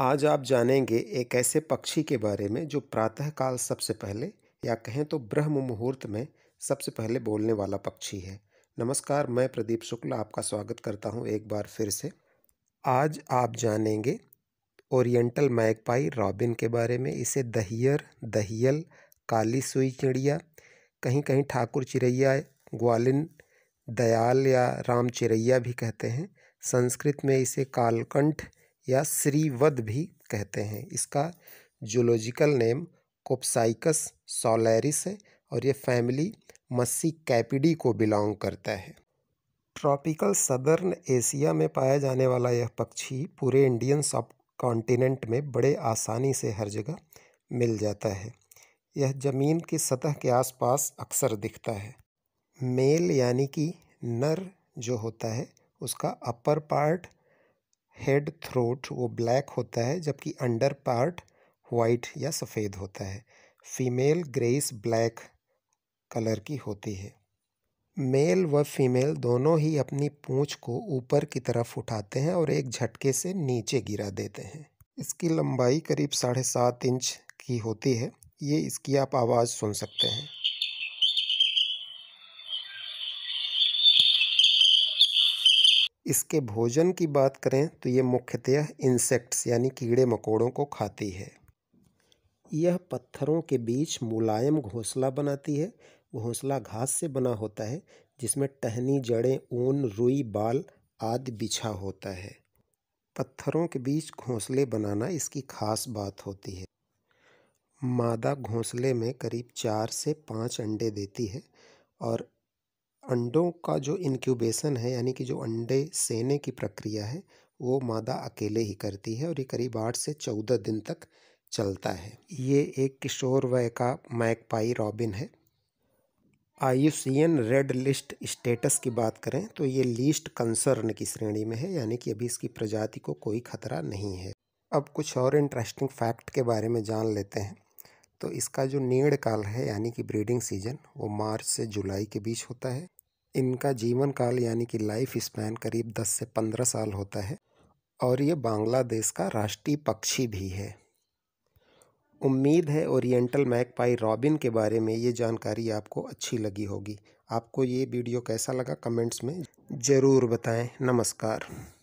आज आप जानेंगे एक ऐसे पक्षी के बारे में जो प्रातःकाल सबसे पहले या कहें तो ब्रह्म मुहूर्त में सबसे पहले बोलने वाला पक्षी है नमस्कार मैं प्रदीप शुक्ला आपका स्वागत करता हूं एक बार फिर से आज आप जानेंगे ओरिएंटल मैगपाई रॉबिन के बारे में इसे दहियर दहियल काली सुई चिड़िया कहीं कहीं ठाकुर चिड़ैया ग्वालिन दयाल या राम चिड़ैया भी कहते हैं संस्कृत में इसे कालकंठ या श्रीवद भी कहते हैं इसका जूलॉजिकल नेम कोप्साइकस सोलैरिस है और ये फैमिली मस्सी कैपिडी को बिलोंग करता है ट्रॉपिकल सदर्न एशिया में पाया जाने वाला यह पक्षी पूरे इंडियन सब कॉन्टिनेंट में बड़े आसानी से हर जगह मिल जाता है यह ज़मीन की सतह के आसपास अक्सर दिखता है मेल यानी कि नर जो होता है उसका अपर पार्ट हेड थ्रोट वो ब्लैक होता है जबकि अंडर पार्ट वाइट या सफ़ेद होता है फीमेल ग्रेस ब्लैक कलर की होती है मेल व फीमेल दोनों ही अपनी पूंछ को ऊपर की तरफ उठाते हैं और एक झटके से नीचे गिरा देते हैं इसकी लंबाई करीब साढ़े सात इंच की होती है ये इसकी आप आवाज़ सुन सकते हैं इसके भोजन की बात करें तो ये मुख्यतः इंसेक्ट्स यानी कीड़े मकोड़ों को खाती है यह पत्थरों के बीच मुलायम घोंसला बनाती है घोंसला घास से बना होता है जिसमें टहनी जड़ें ऊन रुई बाल आदि बिछा होता है पत्थरों के बीच घोंसले बनाना इसकी खास बात होती है मादा घोंसले में करीब चार से पाँच अंडे देती है और अंडों का जो इनक्यूबेशन है यानी कि जो अंडे सेने की प्रक्रिया है वो मादा अकेले ही करती है और ये करीब आठ से चौदह दिन तक चलता है ये एक किशोर वय का मैकपाई रॉबिन है आयुसियन रेड लिस्ट स्टेटस की बात करें तो ये लीस्ट कंसर्न की श्रेणी में है यानी कि अभी इसकी प्रजाति को कोई खतरा नहीं है अब कुछ और इंटरेस्टिंग फैक्ट के बारे में जान लेते हैं तो इसका जो नेड़ काल है यानी कि ब्रीडिंग सीजन वो मार्च से जुलाई के बीच होता है इनका जीवन काल यानी कि लाइफ स्पैन करीब 10 से 15 साल होता है और ये बांग्लादेश का राष्ट्रीय पक्षी भी है उम्मीद है ओरिएंटल मैकपाई रॉबिन के बारे में ये जानकारी आपको अच्छी लगी होगी आपको ये वीडियो कैसा लगा कमेंट्स में ज़रूर बताएं नमस्कार